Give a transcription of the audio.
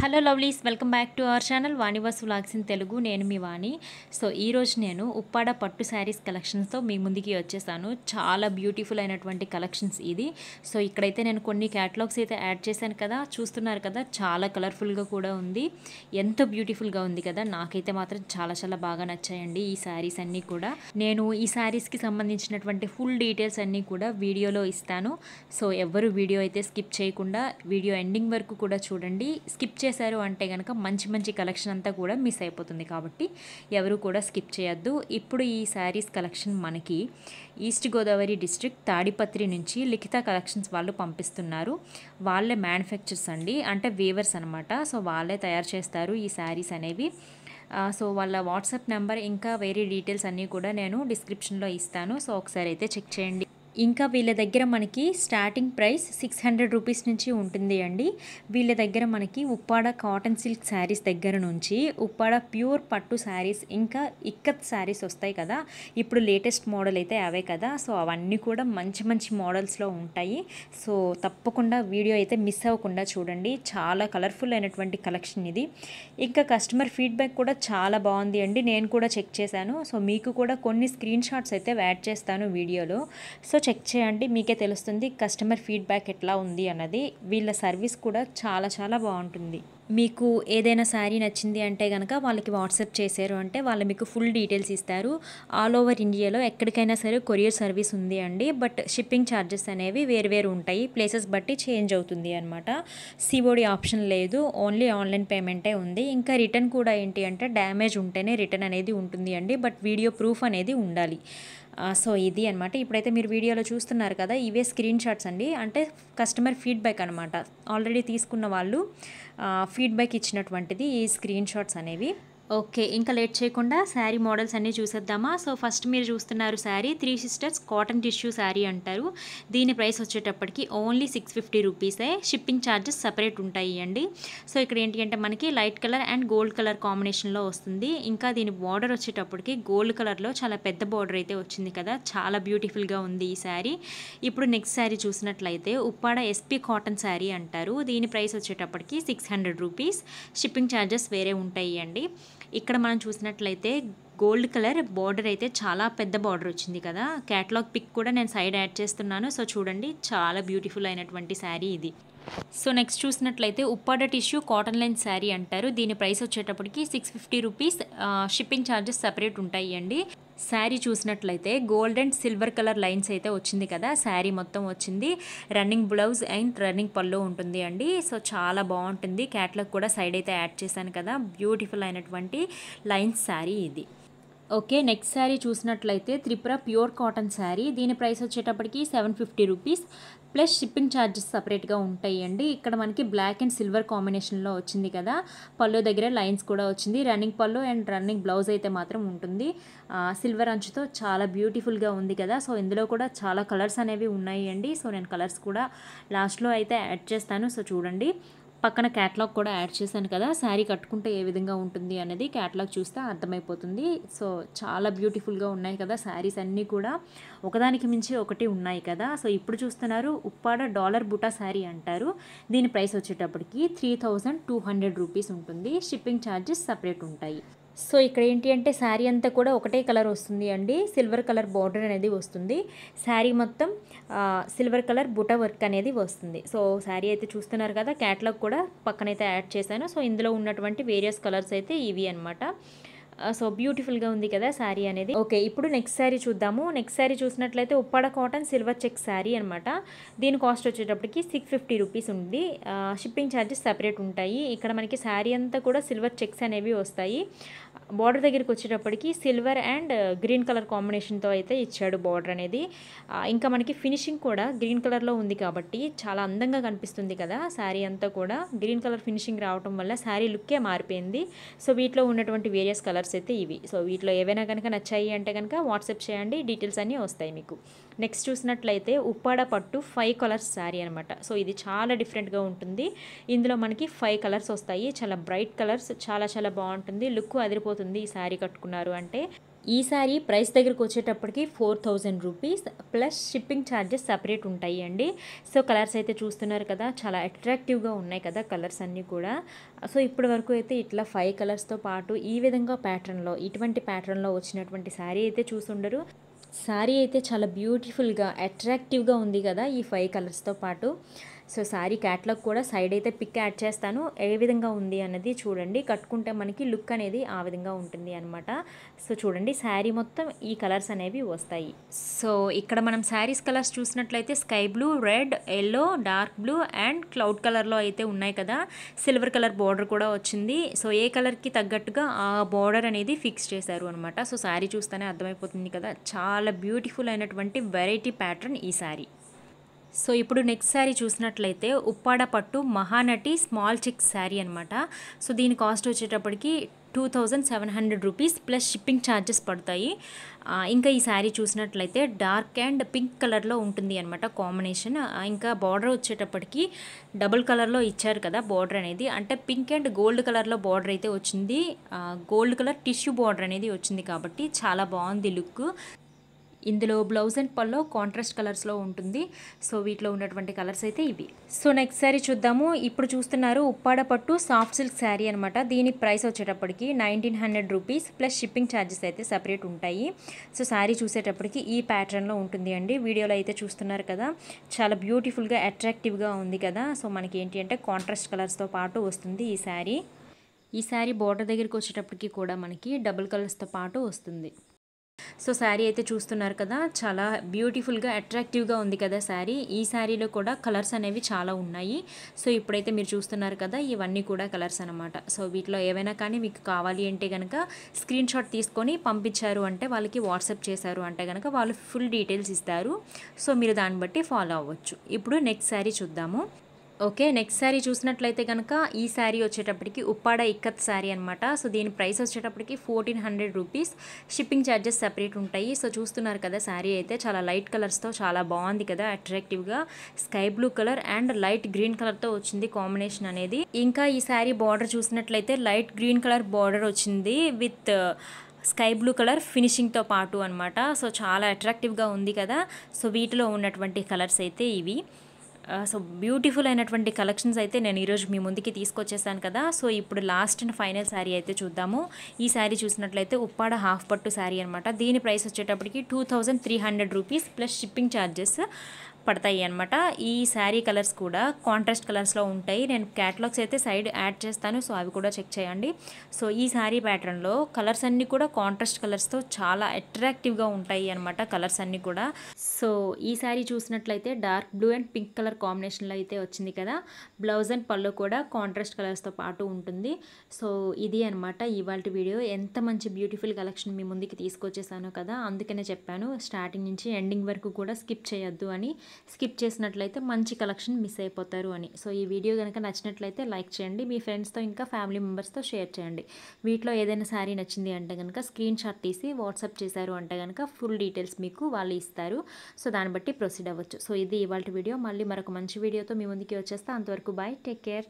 hello lovelies welcome back to our channel Vani's vlogs in Telugu నేను మీ వాణి so ఈరోజు నేను ఉప్పాడ పట్టు శారీస్ కలెక్షన్స్తో మీ ముందుకి వచ్చేసాను చాలా బ్యూటిఫుల్ అయినటువంటి కలెక్షన్స్ ఇది సో ఇక్కడైతే నేను కొన్ని క్యాటలాగ్స్ అయితే యాడ్ చేశాను కదా చూస్తున్నారు కదా చాలా కలర్ఫుల్గా కూడా ఉంది ఎంతో బ్యూటిఫుల్గా ఉంది కదా నాకైతే మాత్రం చాలా చాలా బాగా నచ్చాయండి ఈ శారీస్ అన్నీ కూడా నేను ఈ శారీస్కి సంబంధించినటువంటి ఫుల్ డీటెయిల్స్ అన్నీ కూడా వీడియోలో ఇస్తాను సో ఎవరు వీడియో అయితే స్కిప్ చేయకుండా వీడియో ఎండింగ్ వరకు కూడా చూడండి స్కిప్ చేశారు అంటే కనుక మంచి మంచి కలెక్షన్ అంతా కూడా మిస్ అయిపోతుంది కాబట్టి ఎవరు కూడా స్కిప్ చేయొద్దు ఇప్పుడు ఈ శారీస్ కలెక్షన్ మనకి ఈస్ట్ గోదావరి డిస్ట్రిక్ట్ తాడిపత్రి నుంచి లిఖిత కలెక్షన్స్ వాళ్ళు పంపిస్తున్నారు వాళ్ళే మ్యానుఫ్యాక్చర్స్ అండి అంటే వీవర్స్ అనమాట సో వాళ్ళే తయారు చేస్తారు ఈ శారీస్ అనేవి సో వాళ్ళ వాట్సాప్ నెంబర్ ఇంకా వేరే డీటెయిల్స్ అన్నీ కూడా నేను డిస్క్రిప్షన్లో ఇస్తాను సో ఒకసారి అయితే చెక్ చేయండి ఇంకా వీళ్ళ దగ్గర మనకి starting price six hundred rupees నుంచి ఉంటుంది అండి వీళ్ళ దగ్గర మనకి ఉప్పాడ కాటన్ సిల్క్ శారీస్ దగ్గర నుంచి ఉప్పాడ ప్యూర్ పట్టు శారీస్ ఇంకా ఇక్కత్ శారీస్ వస్తాయి కదా ఇప్పుడు లేటెస్ట్ మోడల్ అయితే అవే కదా సో అవన్నీ కూడా మంచి మంచి మోడల్స్లో ఉంటాయి సో తప్పకుండా వీడియో అయితే మిస్ అవ్వకుండా చూడండి చాలా కలర్ఫుల్ అయినటువంటి కలెక్షన్ ఇది ఇంకా కస్టమర్ ఫీడ్బ్యాక్ కూడా చాలా బాగుంది అండి నేను కూడా చెక్ చేశాను సో మీకు కూడా కొన్ని స్క్రీన్ షాట్స్ అయితే యాడ్ చేస్తాను వీడియోలో సో చెక్ చేయండి మీకే తెలుస్తుంది కస్టమర్ ఫీడ్బ్యాక్ ఎట్లా ఉంది అన్నది వీళ్ళ సర్వీస్ కూడా చాలా చాలా బాగుంటుంది మీకు ఏదైనా శారీ నచ్చింది అంటే కనుక వాళ్ళకి వాట్సాప్ చేశారు అంటే వాళ్ళు మీకు ఫుల్ డీటెయిల్స్ ఇస్తారు ఆల్ ఓవర్ ఇండియాలో ఎక్కడికైనా సరే కొరియర్ సర్వీస్ ఉంది అండి బట్ షిప్పింగ్ ఛార్జెస్ అనేవి వేరువేరు ఉంటాయి ప్లేసెస్ బట్టి చేంజ్ అవుతుంది అనమాట సిఓడి ఆప్షన్ లేదు ఓన్లీ ఆన్లైన్ పేమెంటే ఉంది ఇంకా రిటర్న్ కూడా ఏంటి అంటే డ్యామేజ్ ఉంటేనే రిటర్న్ అనేది ఉంటుంది అండి బట్ వీడియో ప్రూఫ్ అనేది ఉండాలి సో ఇది అనమాట ఇప్పుడైతే మీరు వీడియోలో చూస్తున్నారు కదా ఇవే స్క్రీన్ షాట్స్ అండి అంటే కస్టమర్ ఫీడ్బ్యాక్ అనమాట ఆల్రెడీ తీసుకున్న వాళ్ళు ఫీడ్బ్యాక్ ఇచ్చినటువంటిది ఈ స్క్రీన్ షాట్స్ అనేవి ఓకే ఇంకా లేట్ చేయకుండా శారీ మోడల్స్ అన్నీ చూసేద్దామా సో ఫస్ట్ మీరు చూస్తున్నారు sari three sisters cotton tissue sari అంటారు దీని ప్రైస్ వచ్చేటప్పటికి ఓన్లీ సిక్స్ ఫిఫ్టీ రూపీసే షిప్పింగ్ ఛార్జెస్ సపరేట్ ఉంటాయి అండి సో ఇక్కడ ఏంటి అంటే మనకి light colour and gold colour కాంబినేషన్లో వస్తుంది ఇంకా దీని బార్డర్ వచ్చేటప్పటికి గోల్డ్ కలర్లో చాలా పెద్ద బార్డర్ అయితే వచ్చింది కదా చాలా బ్యూటిఫుల్గా ఉంది ఈ శారీ ఇప్పుడు నెక్స్ట్ శారీ చూసినట్లయితే ఉప్పాడ ఎస్పీ కాటన్ శారీ అంటారు దీని ప్రైస్ వచ్చేటప్పటికి six hundred rupees shipping charges వేరే ఉంటాయి అండి ఇక్కడ మనం చూసినట్లయితే గోల్డ్ కలర్ బార్డర్ అయితే చాలా పెద్ద బార్డర్ వచ్చింది కదా క్యాటలాగ్ పిక్ కూడా నేను సైడ్ యాడ్ చేస్తున్నాను సో చూడండి చాలా బ్యూటిఫుల్ అయినటువంటి శారీ ఇది సో నెక్స్ట్ చూసినట్లయితే Uppada tissue cotton line sari అంటారు దీని ప్రైస్ వచ్చేటప్పటికి six fifty rupees shipping charges separate ఉంటాయి అండి శారీ చూసినట్లయితే gold and silver colour lines అయితే వచ్చింది కదా శారీ మొత్తం వచ్చింది రన్నింగ్ బ్లౌజ్ అండ్ రన్నింగ్ పళ్ళు ఉంటుంది అండి సో చాలా బాగుంటుంది క్యాట్లాగ్ కూడా సైడ్ అయితే యాడ్ చేశాను కదా బ్యూటిఫుల్ అయినటువంటి లైన్స్ శారీ ఇది ఓకే నెక్స్ట్ శారీ చూసినట్లయితే త్రిపుర ప్యూర్ కాటన్ శారీ దీని ప్రైస్ వచ్చేటప్పటికి seven fifty rupees plus shipping charges సపరేట్గా ఉంటాయండి ఇక్కడ మనకి బ్లాక్ అండ్ సిల్వర్ కాంబినేషన్లో వచ్చింది కదా పళ్ళు దగ్గర లైన్స్ కూడా వచ్చింది రన్నింగ్ పళ్ళు అండ్ రన్నింగ్ బ్లౌజ్ అయితే మాత్రం ఉంటుంది సిల్వర్ అంచుతో చాలా బ్యూటిఫుల్గా ఉంది కదా సో ఇందులో కూడా చాలా కలర్స్ అనేవి ఉన్నాయి అండి సో నేను కలర్స్ కూడా లాస్ట్లో అయితే యాడ్ చేస్తాను సో చూడండి పక్కన క్యాట్లాగ్ కూడా యాడ్ చేశాను కదా శారీ కట్టుకుంటే ఏ విధంగా ఉంటుంది అనేది క్యాట్లాగ్ చూస్తే అర్థమైపోతుంది సో చాలా బ్యూటిఫుల్గా ఉన్నాయి కదా శారీస్ అన్నీ కూడా ఒకదానికి మించి ఒకటి ఉన్నాయి కదా సో ఇప్పుడు చూస్తున్నారు ఉప్పాడ డాలర్ బుటా శారీ అంటారు దీని ప్రైస్ వచ్చేటప్పటికి three thousand two hundred rupees ఉంటుంది షిప్పింగ్ ఛార్జెస్ సపరేట్ ఉంటాయి సో ఇక్కడ ఏంటి అంటే శారీ అంతా కూడా ఒకటే కలర్ వస్తుంది అండి సిల్వర్ కలర్ బార్డర్ అనేది వస్తుంది శారీ మొత్తం సిల్వర్ కలర్ బుట వర్క్ అనేది వస్తుంది సో శారీ అయితే చూస్తున్నారు కదా క్యాట్లాగ్ కూడా పక్కనైతే యాడ్ చేశాను సో ఇందులో ఉన్నటువంటి వేరియస్ కలర్స్ అయితే ఇవి అనమాట సో బ్యూటిఫుల్గా ఉంది కదా శారీ అనేది ఓకే ఇప్పుడు నెక్స్ట్ శారీ చూద్దాము నెక్స్ట్ శారీ చూసినట్లయితే Uppada cotton silver check sari అనమాట దీని కాస్ట్ వచ్చేటప్పటికి సిక్స్ ఫిఫ్టీ రూపీస్ ఉంది షిప్పింగ్ ఛార్జెస్ సపరేట్ ఉంటాయి ఇక్కడ మనకి శారీ అంతా కూడా సిల్వర్ చెక్స్ అనేవి వస్తాయి బార్డర్ దగ్గరికి వచ్చేటప్పటికి సిల్వర్ అండ్ గ్రీన్ కలర్ కాంబినేషన్తో అయితే ఇచ్చాడు బార్డర్ అనేది ఇంకా మనకి ఫినిషింగ్ కూడా గ్రీన్ కలర్లో ఉంది కాబట్టి చాలా అందంగా కనిపిస్తుంది కదా శారీ అంతా కూడా గ్రీన్ కలర్ ఫినిషింగ్ రావటం వల్ల శారీ లుక్కే మారిపోయింది సో వీటిలో ఉన్నటువంటి వేరియస్ కలర్స్ అయితే ఇవి సో వీటిలో ఏవైనా కనుక నచ్చాయి అంటే కనుక వాట్సాప్ చేయండి డీటెయిల్స్ అన్నీ వస్తాయి మీకు నెక్స్ట్ చూసినట్లయితే ఉప్పాడ పట్టు ఫైవ్ కలర్స్ శారీ అనమాట సో ఇది చాలా డిఫరెంట్గా ఉంటుంది ఇందులో మనకి ఫైవ్ కలర్స్ వస్తాయి చాలా బ్రైట్ కలర్స్ చాలా చాలా బాగుంటుంది లుక్ అదిరిపోతుంది ఈ శారీ కట్టుకున్నారు అంటే ఈ సారీ ప్రైస్ దగ్గరకు వచ్చేటప్పటికి four thousand rupees plus shipping charges separate ఉంటాయి అండి సో కలర్స్ అయితే చూస్తున్నారు కదా చాలా అట్రాక్టివ్గా ఉన్నాయి కదా కలర్స్ అన్నీ కూడా సో ఇప్పటి వరకు అయితే ఇట్లా ఫైవ్ కలర్స్తో పాటు ఈ విధంగా ప్యాటర్న్లో ఇటువంటి ప్యాటర్న్లో వచ్చినటువంటి శారీ అయితే చూసుండరు శారీ అయితే చాలా బ్యూటిఫుల్గా అట్రాక్టివ్గా ఉంది కదా ఈ ఫైవ్ కలర్స్తో పాటు సో శారీ క్యాట్లాగ్ కూడా సైడ్ అయితే పిక్ యాడ్ చేస్తాను ఏ విధంగా ఉంది అన్నది చూడండి కట్టుకుంటే మనకి లుక్ అనేది ఆ విధంగా ఉంటుంది అనమాట సో చూడండి శారీ మొత్తం ఈ కలర్స్ అనేవి వస్తాయి సో ఇక్కడ మనం శారీస్ కలర్స్ చూసినట్లయితే sky blue red yellow dark blue and cloud కలర్లో అయితే ఉన్నాయి కదా సిల్వర్ కలర్ బార్డర్ కూడా వచ్చింది సో ఏ కలర్కి తగ్గట్టుగా ఆ బార్డర్ అనేది ఫిక్స్ చేశారు అనమాట సో శారీ చూస్తేనే అర్థమైపోతుంది కదా చాలా బ్యూటిఫుల్ అయినటువంటి వెరైటీ ప్యాటర్న్ ఈ శారీ సో ఇప్పుడు నెక్స్ట్ శారీ చూసినట్లయితే ఉప్పాడ పట్టు మహానటి స్మాల్ చిక్ శారీ అనమాట సో దీని కాస్ట్ వచ్చేటప్పటికి two thousand seven hundred rupees plus shipping charges పడతాయి ఇంకా ఈ శారీ చూసినట్లయితే డార్క్ అండ్ పింక్ కలర్లో ఉంటుంది అనమాట కాంబినేషన్ ఇంకా బార్డర్ వచ్చేటప్పటికి డబుల్ కలర్లో ఇచ్చారు కదా బార్డర్ అనేది అంటే పింక్ అండ్ గోల్డ్ కలర్లో బార్డర్ అయితే వచ్చింది గోల్డ్ కలర్ టిష్యూ బార్డర్ అనేది వచ్చింది కాబట్టి చాలా బాగుంది లుక్ ఇందులో బ్లౌజ్ అండ్ పల్లో కాంట్రాస్ట్ కలర్స్లో ఉంటుంది సో వీటిలో ఉన్నటువంటి కలర్స్ అయితే ఇవి సో నెక్స్ట్ శారీ చూద్దాము ఇప్పుడు చూస్తున్నారు ఉప్పాడ పట్టు సాఫ్ట్ సిల్క్ శారీ అనమాట దీని ప్రైస్ వచ్చేటప్పటికి nineteen hundred rupees plus shipping charges అయితే సపరేట్ ఉంటాయి సో శారీ చూసేటప్పటికి ఈ ప్యాటర్న్లో ఉంటుంది అండి వీడియోలో అయితే చూస్తున్నారు కదా చాలా బ్యూటిఫుల్గా అట్రాక్టివ్గా ఉంది కదా సో మనకి ఏంటి అంటే కాంట్రాస్ట్ కలర్స్తో పాటు వస్తుంది ఈ శారీ ఈ శారీ బోర్డర్ దగ్గరికి వచ్చేటప్పటికి కూడా మనకి డబుల్ కలర్స్తో పాటు వస్తుంది సో శారీ అయితే చూస్తున్నారు కదా చాలా బ్యూటిఫుల్గా అట్రాక్టివ్గా ఉంది కదా శారీ ఈ శారీలో కూడా కలర్స్ అనేవి చాలా ఉన్నాయి సో ఇప్పుడైతే మీరు చూస్తున్నారు కదా ఇవన్నీ కూడా కలర్స్ అనమాట సో వీటిలో ఏవైనా కానీ మీకు కావాలి అంటే కనుక స్క్రీన్ షాట్ తీసుకొని పంపించారు అంటే వాళ్ళకి వాట్సాప్ చేశారు అంటే కనుక వాళ్ళు ఫుల్ డీటెయిల్స్ ఇస్తారు సో మీరు దాన్ని బట్టి ఫాలో అవ్వచ్చు ఇప్పుడు నెక్స్ట్ శారీ చూద్దాము ఓకే నెక్స్ట్ శారీ చూసినట్లయితే కనుక ఈ శారీ వచ్చేటప్పటికి ఉప్పాడ ఇక్కత్ శారీ అనమాట సో దీని ప్రైస్ వచ్చేటప్పటికి fourteen hundred rupees shipping charges separate ఉంటాయి సో చూస్తున్నారు కదా శారీ అయితే చాలా లైట్ కలర్స్తో చాలా బాగుంది కదా అట్రాక్టివ్గా sky blue colour and light green కలర్తో వచ్చింది కాంబినేషన్ అనేది ఇంకా ఈ శారీ బార్డర్ చూసినట్లయితే లైట్ గ్రీన్ కలర్ బార్డర్ వచ్చింది విత్ స్కై బ్లూ కలర్ ఫినిషింగ్తో పాటు అనమాట సో చాలా అట్రాక్టివ్గా ఉంది కదా సో వీటిలో ఉన్నటువంటి కలర్స్ అయితే ఇవి సో బ్యూటిఫుల్ అయినటువంటి కలెక్షన్స్ అయితే నేను ఈరోజు మీ ముందుకి తీసుకొచ్చేసాను కదా సో ఇప్పుడు లాస్ట్ అండ్ ఫైనల్ శారీ అయితే చూద్దాము ఈ శారీ చూసినట్లయితే ఉప్పాడ హాఫ్ పట్టు శారీ అనమాట దీని ప్రైస్ వచ్చేటప్పటికి two thousand three hundred rupees plus shipping charges పడతాయి అనమాట ఈ శారీ కలర్స్ కూడా కాంట్రాస్ట్ కలర్స్లో ఉంటాయి నేను క్యాటలాగ్స్ అయితే సైడ్ యాడ్ చేస్తాను సో అవి కూడా చెక్ చేయండి సో ఈ శారీ ప్యాటర్న్లో కలర్స్ అన్నీ కూడా కాంట్రాస్ట్ కలర్స్తో చాలా అట్రాక్టివ్గా ఉంటాయి అనమాట కలర్స్ అన్నీ కూడా సో ఈ శారీ చూసినట్లయితే dark blue and pink colour కాంబినేషన్లో అయితే వచ్చింది కదా బ్లౌజ్ అండ్ పళ్ళు కూడా కాంట్రాస్ట్ కలర్స్తో పాటు ఉంటుంది సో ఇది అనమాట ఇవాళ వీడియో ఎంత మంచి బ్యూటిఫుల్ కలెక్షన్ మీ ముందుకి తీసుకొచ్చేసాను కదా అందుకనే చెప్పాను స్టార్టింగ్ నుంచి ఎండింగ్ వరకు కూడా స్కిప్ చేయొద్దు అని స్కిప్ చేసినట్లయితే మంచి కలెక్షన్ మిస్ అయిపోతారు అని సో ఈ వీడియో కనుక నచ్చినట్లయితే లైక్ చేయండి మీ ఫ్రెండ్స్తో ఇంకా ఫ్యామిలీ మెంబర్స్తో షేర్ చేయండి వీటిలో ఏదైనా శారీ నచ్చింది అంటే కనుక స్క్రీన్ షాట్ తీసి వాట్సాప్ చేశారు అంటే కనుక ఫుల్ డీటెయిల్స్ మీకు వాళ్ళు ఇస్తారు సో దాన్ని బట్టి ప్రొసీడ్ అవ్వచ్చు సో ఇది ఇవాళ వీడియో మళ్ళీ మరొక మంచి వీడియోతో మీ ముందుకి వచ్చేస్తే అంతవరకు బాయ్ టేక్ కేర్